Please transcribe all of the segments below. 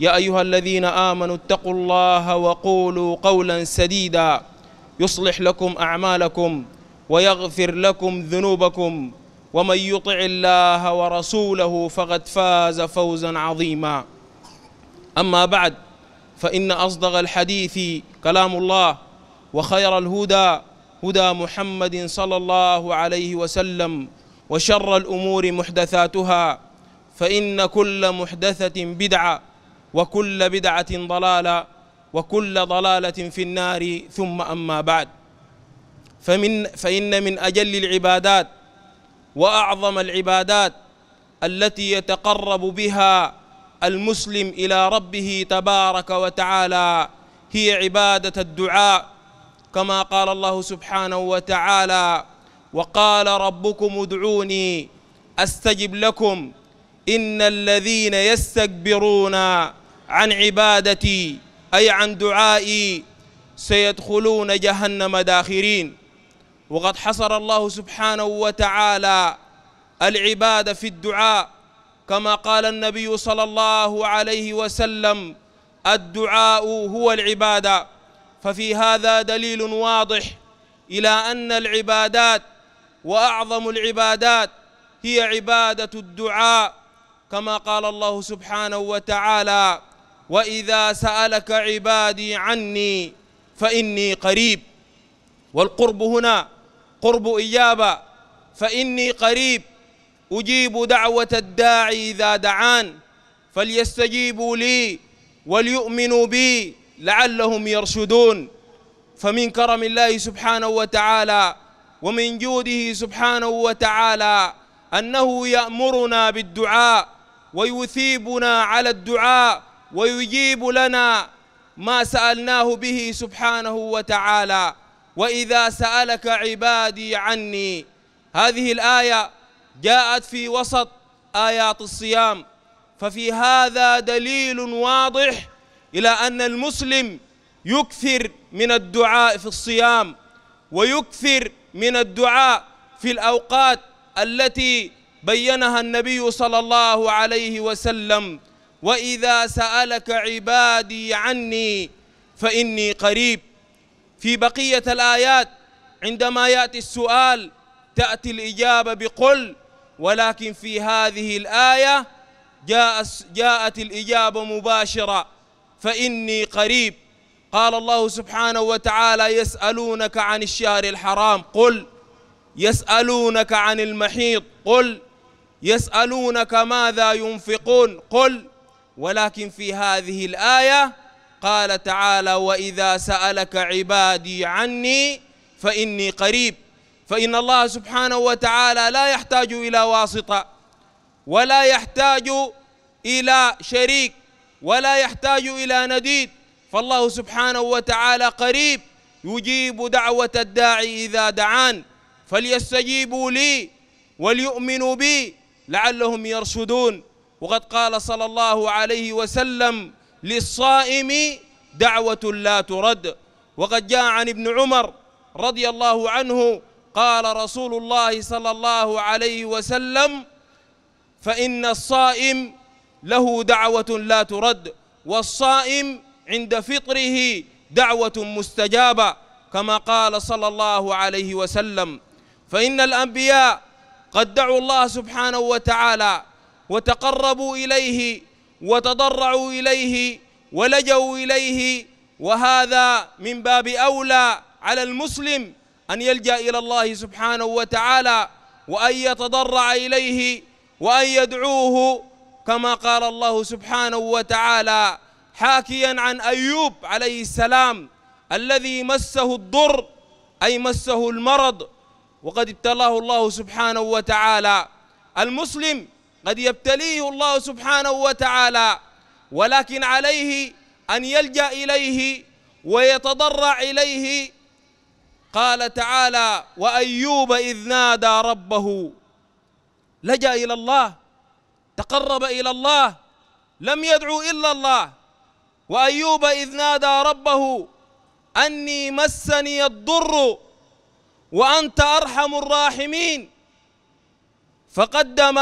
يا أيها الذين آمنوا اتقوا الله وقولوا قولا سديدا يصلح لكم أعمالكم ويغفر لكم ذنوبكم ومن يطع الله ورسوله فقد فاز فوزا عظيما أما بعد فإن أصدق الحديث كلام الله وخير الهدى هدى محمد صلى الله عليه وسلم وشر الأمور محدثاتها فإن كل محدثة بدعة وكل بدعة ضلالة وكل ضلالة في النار ثم أما بعد فمن فإن من أجل العبادات وأعظم العبادات التي يتقرب بها المسلم إلى ربه تبارك وتعالى هي عبادة الدعاء كما قال الله سبحانه وتعالى وقال ربكم ادعوني أستجب لكم إن الذين يستكبرون عن عبادتي أي عن دعائي سيدخلون جهنم داخرين وقد حصر الله سبحانه وتعالى العبادة في الدعاء كما قال النبي صلى الله عليه وسلم الدعاء هو العبادة ففي هذا دليل واضح إلى أن العبادات وأعظم العبادات هي عبادة الدعاء كما قال الله سبحانه وتعالى وإذا سألك عبادي عني فإني قريب والقرب هنا قرب إجابة فإني قريب أجيب دعوة الداعي إذا دعان فليستجيبوا لي وليؤمنوا بي لعلهم يرشدون فمن كرم الله سبحانه وتعالى ومن جوده سبحانه وتعالى أنه يأمرنا بالدعاء ويثيبنا على الدعاء ويجيب لنا ما سألناه به سبحانه وتعالى وإذا سألك عبادي عني هذه الآية جاءت في وسط آيات الصيام ففي هذا دليل واضح إلى أن المسلم يكثر من الدعاء في الصيام ويكثر من الدعاء في الأوقات التي بينها النبي صلى الله عليه وسلم وإذا سألك عبادي عني فإني قريب في بقية الآيات عندما يأتي السؤال تأتي الإجابة بقل ولكن في هذه الآية جاءت الإجابة مباشرة فإني قريب قال الله سبحانه وتعالى يسألونك عن الشهر الحرام قل يسألونك عن المحيط قل يسألونك ماذا ينفقون قل ولكن في هذه الآية قال تعالى وإذا سألك عبادي عني فإني قريب فإن الله سبحانه وتعالى لا يحتاج إلى واسطة ولا يحتاج إلى شريك ولا يحتاج إلى نديد فالله سبحانه وتعالى قريب يجيب دعوة الداعي إذا دعان فليستجيبوا لي وليؤمنوا بي لعلهم يرشدون وقد قال صلى الله عليه وسلم للصائم دعوة لا ترد وقد جاء عن ابن عمر رضي الله عنه قال رسول الله صلى الله عليه وسلم فإن الصائم له دعوة لا ترد والصائم عند فطره دعوة مستجابة كما قال صلى الله عليه وسلم فإن الأنبياء قد دعوا الله سبحانه وتعالى وتقربوا إليه وتضرعوا إليه ولجوا إليه وهذا من باب أولى على المسلم أن يلجأ إلى الله سبحانه وتعالى وأن يتضرع إليه وأن يدعوه كما قال الله سبحانه وتعالى حاكيا عن أيوب عليه السلام الذي مسه الضر أي مسه المرض وقد ابتلاه الله سبحانه وتعالى المسلم قد يبتليه الله سبحانه وتعالى ولكن عليه أن يلجأ إليه ويتضرع إليه قال تعالى وأيوب إذ نادى ربه لجأ إلى الله تقرب إلى الله لم يدعو إلا الله وأيوب إذ نادى ربه أني مسني الضر وأنت أرحم الراحمين فقدم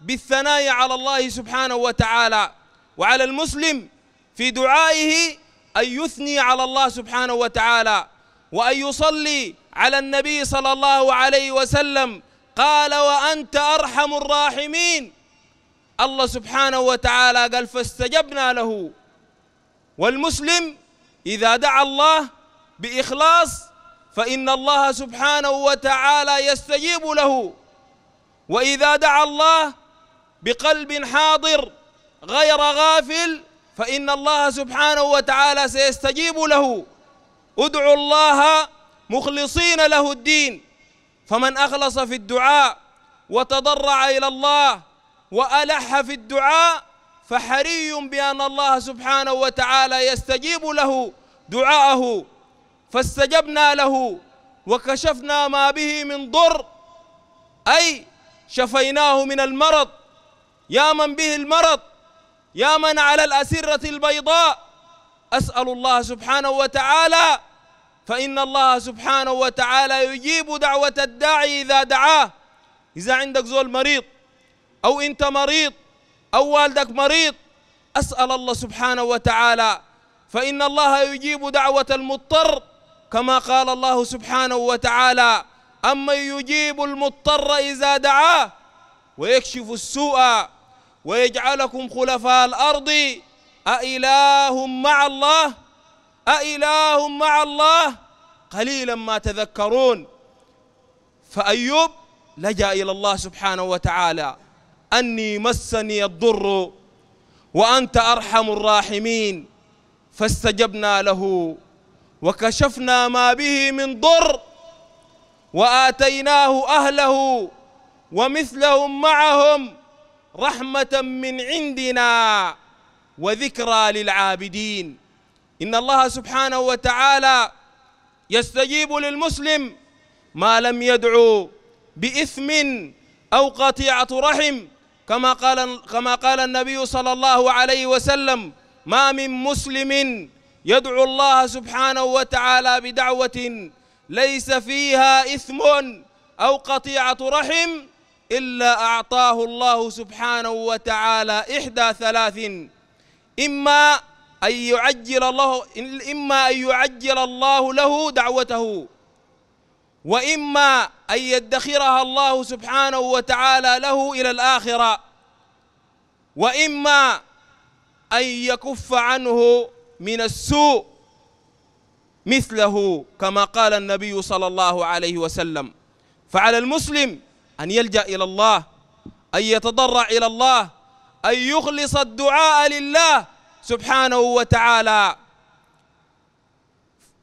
بالثنايا على الله سبحانه وتعالى وعلى المسلم في دعائه أن يثني على الله سبحانه وتعالى وأن يصلي على النبي صلى الله عليه وسلم قال وأنت أرحم الراحمين الله سبحانه وتعالى قال فاستجبنا له والمسلم إذا دعا الله بإخلاص فإن الله سبحانه وتعالى يستجيب له وإذا دعا الله بقلب حاضر غير غافل فإن الله سبحانه وتعالى سيستجيب له ادعوا الله مخلصين له الدين فمن أخلص في الدعاء وتضرع إلى الله وألح في الدعاء فحري بأن الله سبحانه وتعالى يستجيب له دعاءه فاستجبنا له وكشفنا ما به من ضر أي شفيناه من المرض يا من به المرض يا من على الأسرة البيضاء أسأل الله سبحانه وتعالى فإن الله سبحانه وتعالى يجيب دعوة الداعي إذا دعاه إذا عندك زول مريض أو أنت مريض أو والدك مريض أسأل الله سبحانه وتعالى فإن الله يجيب دعوة المضطر كما قال الله سبحانه وتعالى أما يجيب المضطر إذا دعاه ويكشف السوء ويجعلكم خلفاء الأرض أإله مع الله أإله مع الله قليلا ما تذكرون فأيوب لجأ إلى الله سبحانه وتعالى أني مسني الضر وأنت أرحم الراحمين فاستجبنا له وكشفنا ما به من ضر وآتيناه أهله ومثلهم معهم رحمة من عندنا وذكرى للعابدين إن الله سبحانه وتعالى يستجيب للمسلم ما لم يدعو بإثم أو قطيعة رحم كما قال كما قال النبي صلى الله عليه وسلم ما من مسلم يدعو الله سبحانه وتعالى بدعوة ليس فيها إثم أو قطيعة رحم إلا أعطاه الله سبحانه وتعالى إحدى ثلاث إما أن يعجل الله إما أن يعجل الله له دعوته وإما أن يدخرها الله سبحانه وتعالى له إلى الآخرة وإما أن يكف عنه من السوء مثله كما قال النبي صلى الله عليه وسلم فعلى المسلم أن يلجأ إلى الله أن يتضرع إلى الله أن يخلص الدعاء لله سبحانه وتعالى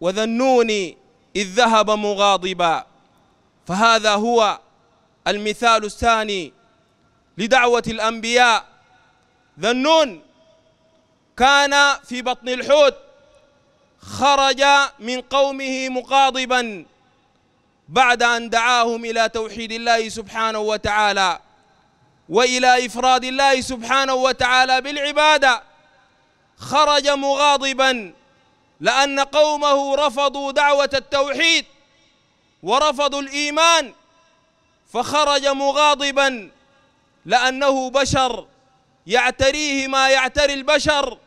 وذنوني إذ ذهب مغاضبا فهذا هو المثال الثاني لدعوة الأنبياء ذنون كان في بطن الحوت خرج من قومه مغاضبا بعد أن دعاهم إلى توحيد الله سبحانه وتعالى وإلى إفراد الله سبحانه وتعالى بالعبادة خرج مغاضبا لأن قومه رفضوا دعوة التوحيد ورفضوا الإيمان فخرج مغاضبا لأنه بشر يعتريه ما يعتري البشر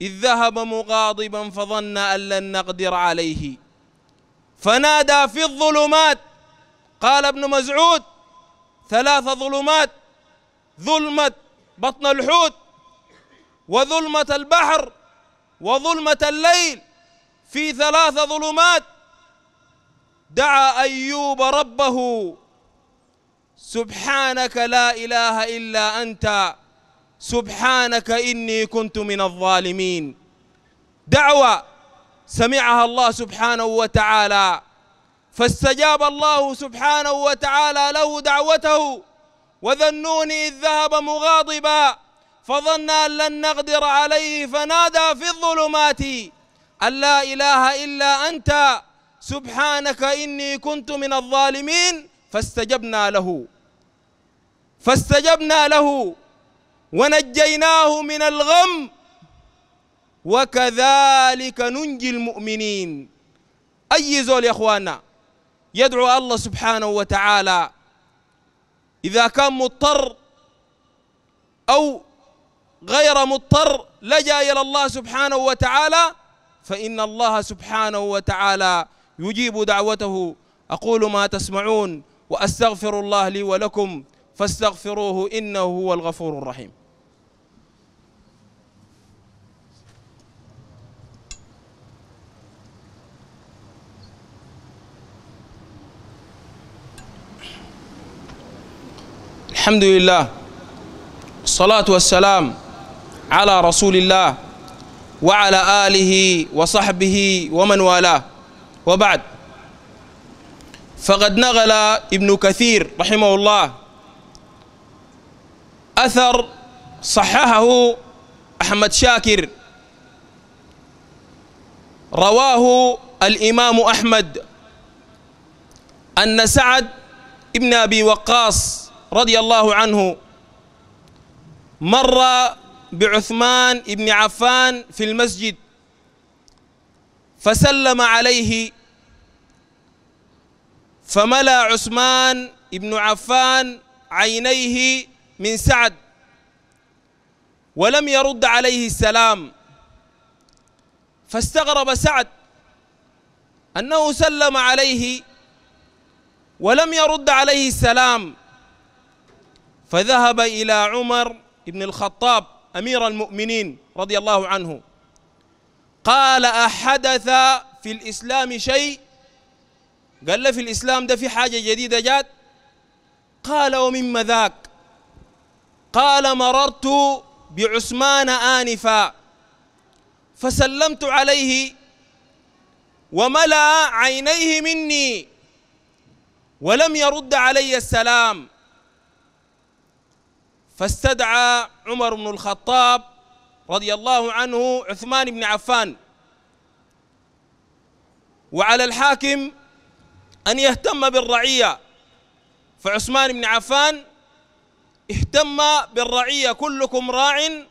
إذ ذهب مغاضبا فظن أن لن نقدر عليه فنادى في الظلمات قال ابن مزعود ثلاث ظلمات ظلمة بطن الحوت وظلمة البحر وظلمة الليل في ثلاث ظلمات دعا أيوب ربه سبحانك لا إله إلا أنت سبحانك إني كنت من الظالمين دعوة سمعها الله سبحانه وتعالى فاستجاب الله سبحانه وتعالى له دعوته وذنون إذ ذهب مغاضبا فظن أن لن نقدر عليه فنادى في الظلمات أن لا إله إلا أنت سبحانك إني كنت من الظالمين فاستجبنا له فاستجبنا له ونجيناه من الغم وكذلك ننجي المؤمنين أي زول يا أخوانا يدعو الله سبحانه وتعالى إذا كان مضطر أو غير مضطر لجأ إلى الله سبحانه وتعالى فإن الله سبحانه وتعالى يجيب دعوته أقول ما تسمعون وأستغفر الله لي ولكم فاستغفروه إنه هو الغفور الرحيم الحمد لله الصلاة والسلام على رسول الله وعلى آله وصحبه ومن والاه وبعد فقد نغل ابن كثير رحمه الله أثر صححه أحمد شاكر رواه الإمام أحمد أن سعد ابن أبي وقاص رضي الله عنه مر بعثمان بن عفان في المسجد فسلم عليه فملا عثمان بن عفان عينيه من سعد ولم يرد عليه السلام فاستغرب سعد انه سلم عليه ولم يرد عليه السلام فذهب إلى عمر بن الخطاب أمير المؤمنين رضي الله عنه قال أحدث في الإسلام شيء قال له في الإسلام ده في حاجة جديدة جات قال ومما ذاك قال مررت بعثمان آنفا فسلمت عليه وملأ عينيه مني ولم يرد علي السلام فاستدعى عمر بن الخطاب رضي الله عنه عثمان بن عفان وعلى الحاكم أن يهتم بالرعية فعثمان بن عفان اهتم بالرعية كلكم راع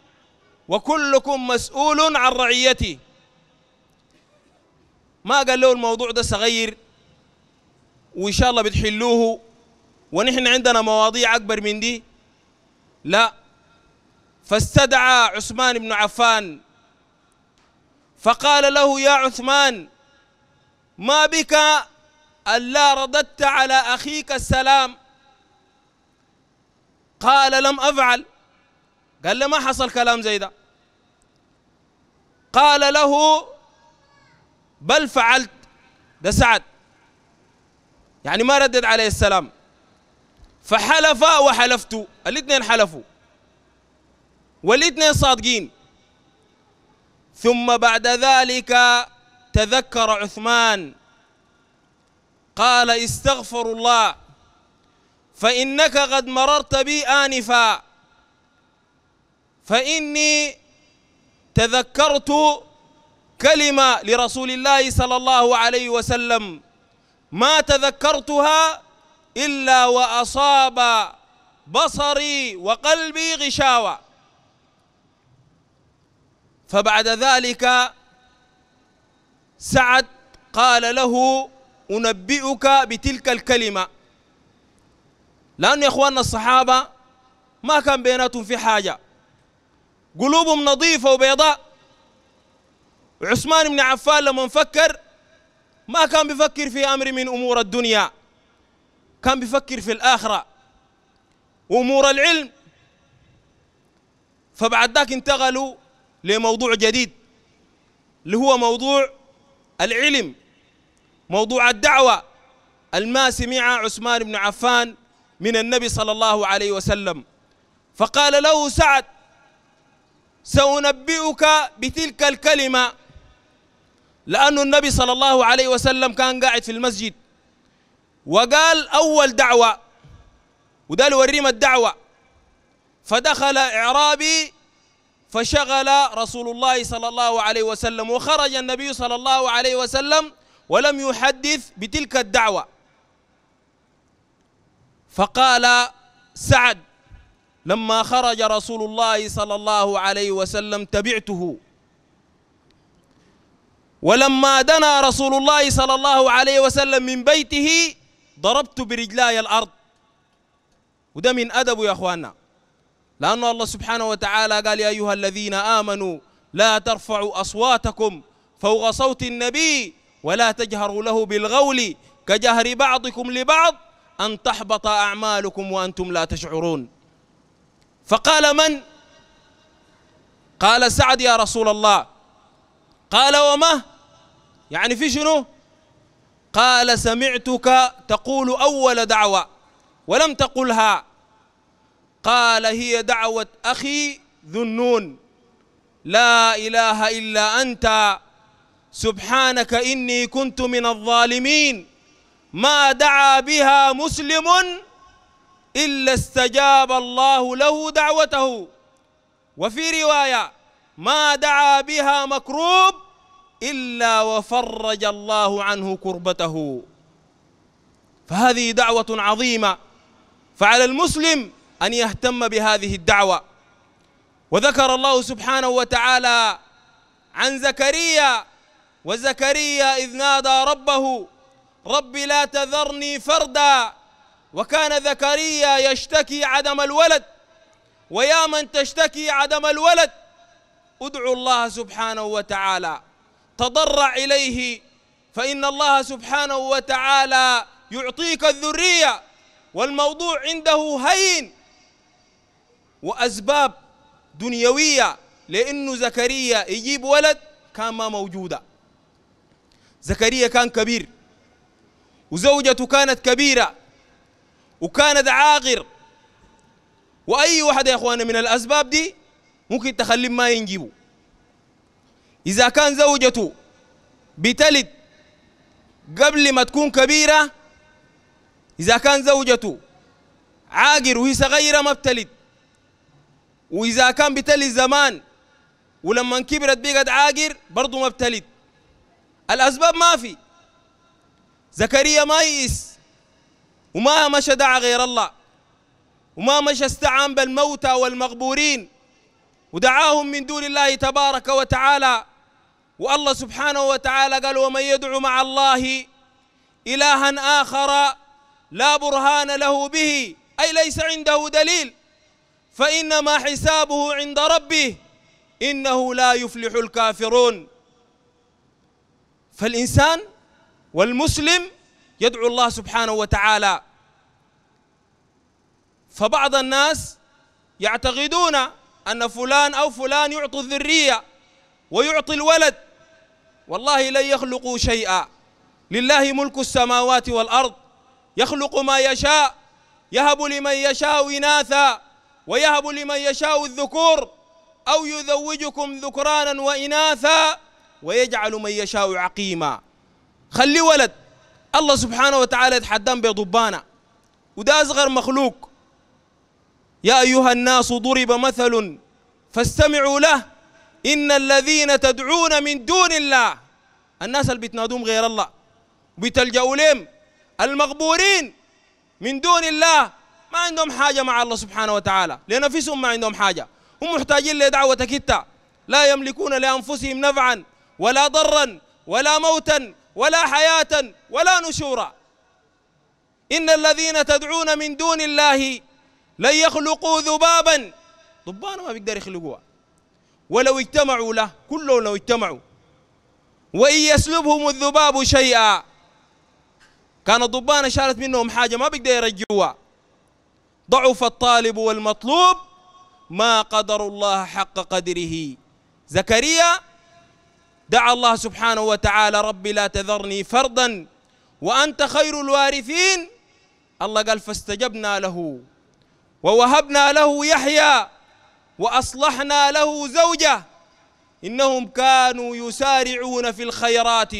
وكلكم مسؤول عن رعيته ما قال له الموضوع ده صغير وإن شاء الله بتحلوه ونحن عندنا مواضيع أكبر من دي لا فاستدعى عثمان بن عفان فقال له يا عثمان ما بك ألا رددت على أخيك السلام قال لم أفعل قال له ما حصل كلام زي ده قال له بل فعلت ده سعد يعني ما ردد عليه السلام فحلف وحلفت الاثنين حلفوا والاثنين صادقين ثم بعد ذلك تذكر عثمان قال استغفر الله فإنك قد مررت بي آنفا فإني تذكرت كلمة لرسول الله صلى الله عليه وسلم ما تذكرتها إلا وأصاب بصري وقلبي غشاوة فبعد ذلك سعد قال له أنبئك بتلك الكلمة لأن يا إخواننا الصحابة ما كان بيناتهم في حاجة قلوبهم نظيفة وبيضاء عثمان بن عفان لما فكر ما كان بيفكر في أمر من أمور الدنيا كان بيفكر في الآخرة وأمور العلم فبعد ذاك انتقلوا لموضوع جديد اللي هو موضوع العلم موضوع الدعوة الما سمع عثمان بن عفان من النبي صلى الله عليه وسلم فقال له سعد سأنبئك بتلك الكلمة لأن النبي صلى الله عليه وسلم كان قاعد في المسجد وقال أول دعوة وده الوريم الدعوة فدخل إعرابي فشغل رسول الله صلى الله عليه وسلم وخرج النبي صلى الله عليه وسلم ولم يحدث بتلك الدعوة فقال سعد لما خرج رسول الله صلى الله عليه وسلم تبعته ولما دنا رسول الله صلى الله عليه وسلم من بيته ضربت برجلاي الأرض وده من أدبه يا أخواننا لأن الله سبحانه وتعالى قال يا أيها الذين آمنوا لا ترفعوا أصواتكم فوق صوت النبي ولا تجهروا له بالغول كجهر بعضكم لبعض أن تحبط أعمالكم وأنتم لا تشعرون فقال من؟ قال سعد يا رسول الله قال وما؟ يعني في شنو؟ قال سمعتك تقول أول دعوة ولم تقلها قال هي دعوة أخي ذو النون لا إله إلا أنت سبحانك إني كنت من الظالمين ما دعا بها مسلم إلا استجاب الله له دعوته وفي رواية ما دعا بها مكروب إلا وفرج الله عنه كربته فهذه دعوة عظيمة فعلى المسلم أن يهتم بهذه الدعوة وذكر الله سبحانه وتعالى عن زكريا وزكريا إذ نادى ربه رب لا تذرني فردا وكان زكريا يشتكي عدم الولد ويا من تشتكي عدم الولد ادعوا الله سبحانه وتعالى تضرع إليه فإن الله سبحانه وتعالى يعطيك الذرية والموضوع عنده هين وأسباب دنيوية لأنه زكريا يجيب ولد كان ما موجودة زكريا كان كبير وزوجته كانت كبيرة وكانت عاقر وأي واحدة يا أخوانا من الأسباب دي ممكن تخليه ما ينجبوا إذا كان زوجته بتلد قبل ما تكون كبيرة إذا كان زوجته عاقر وهي صغيرة ما بتلد وإذا كان بتلد زمان ولما كبرت بقت عاقر برضه ما بتلد الأسباب ما في زكريا ما يئس وما مشى دعا غير الله وما مشى استعان بالموتى والمغبورين ودعاهم من دون الله تبارك وتعالى والله سبحانه وتعالى قال ومن يدعو مع الله إلها آخر لا برهان له به أي ليس عنده دليل فإنما حسابه عند ربه إنه لا يفلح الكافرون فالإنسان والمسلم يدعو الله سبحانه وتعالى فبعض الناس يعتقدون أن فلان أو فلان يعطي الذرية ويعطي الولد والله لن يخلقوا شيئا لله ملك السماوات والأرض يخلق ما يشاء يهب لمن يشاء إناثا ويهب لمن يشاء الذكور أو يزوجكم ذكرانا وإناثا ويجعل من يشاء عقيما خلي ولد الله سبحانه وتعالى يتحدان بضبانا وده أصغر مخلوق يا أيها الناس ضرب مثل فاستمعوا له إن الذين تدعون من دون الله الناس اللي بتنادوهم غير الله بتلجأوا لهم المغبورين من دون الله ما عندهم حاجة مع الله سبحانه وتعالى لأنفسهم ما عندهم حاجة هم محتاجين لدعوتك انت لا يملكون لأنفسهم نفعا ولا ضرا ولا موتا ولا حياة ولا نشورا إن الذين تدعون من دون الله لن يخلقوا ذبابا ضبان ما بيقدر يخلقوها ولو اجتمعوا له كلهم لو اجتمعوا وإن يسلبهم الذباب شيئا كان الضبان شالت منهم حاجة ما بيقدر يرجعوها ضعف الطالب والمطلوب ما قدر الله حق قدره زكريا دعا الله سبحانه وتعالى ربي لا تذرني فردا وأنت خير الوارثين الله قال فاستجبنا له ووهبنا له يحيى وأصلحنا له زوجة إنهم كانوا يسارعون في الخيرات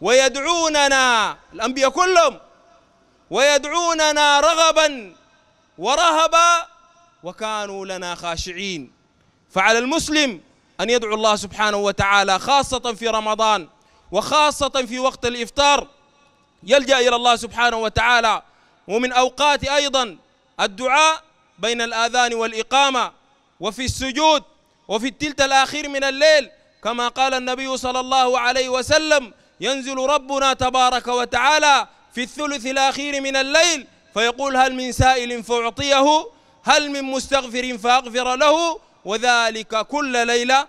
ويدعوننا الأنبياء كلهم ويدعوننا رغبا ورهبا وكانوا لنا خاشعين فعلى المسلم أن يدعو الله سبحانه وتعالى خاصة في رمضان وخاصة في وقت الإفطار يلجأ إلى الله سبحانه وتعالى ومن أوقات أيضا الدعاء بين الآذان والإقامة وفي السجود وفي التلت الأخير من الليل كما قال النبي صلى الله عليه وسلم ينزل ربنا تبارك وتعالى في الثلث الأخير من الليل فيقول هل من سائل فأعطيه هل من مستغفر فأغفر له وذلك كل ليلة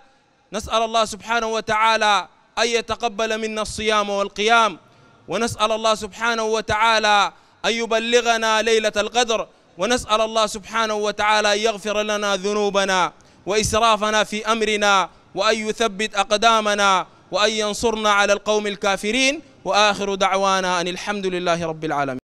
نسأل الله سبحانه وتعالى أن يتقبل منا الصيام والقيام ونسأل الله سبحانه وتعالى أن يبلغنا ليلة القدر ونسأل الله سبحانه وتعالى يغفر لنا ذنوبنا وإسرافنا في أمرنا وأن يثبت أقدامنا وأن ينصرنا على القوم الكافرين وآخر دعوانا أن الحمد لله رب العالمين